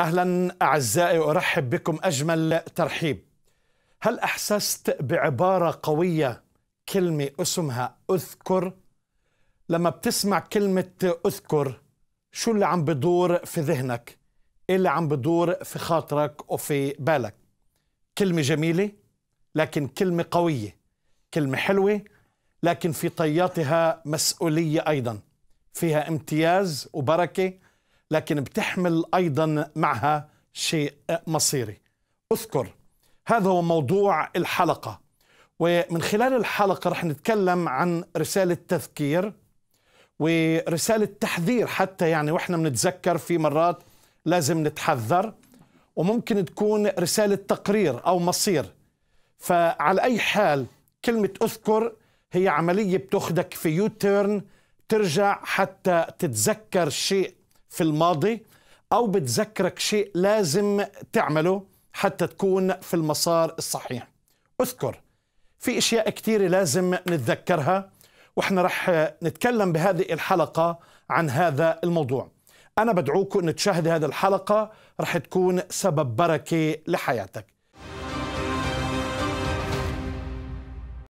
اهلا اعزائي وارحب بكم اجمل ترحيب. هل احسست بعباره قويه كلمه اسمها اذكر؟ لما بتسمع كلمه اذكر شو اللي عم بدور في ذهنك؟ ايه اللي عم بدور في خاطرك وفي بالك؟ كلمه جميله لكن كلمه قويه، كلمه حلوه لكن في طياتها مسؤوليه ايضا. فيها امتياز وبركه لكن بتحمل أيضا معها شيء مصيري أذكر هذا هو موضوع الحلقة ومن خلال الحلقة رح نتكلم عن رسالة تذكير ورسالة تحذير حتى يعني وإحنا بنتذكر في مرات لازم نتحذر وممكن تكون رسالة تقرير أو مصير فعلى أي حال كلمة أذكر هي عملية بتاخدك في يوتيرن ترجع حتى تتذكر شيء في الماضي أو بتذكرك شيء لازم تعمله حتى تكون في المسار الصحيح اذكر في اشياء كثيره لازم نتذكرها واحنا رح نتكلم بهذه الحلقه عن هذا الموضوع انا بدعوكم ان تشاهدوا هذه الحلقه رح تكون سبب بركه لحياتك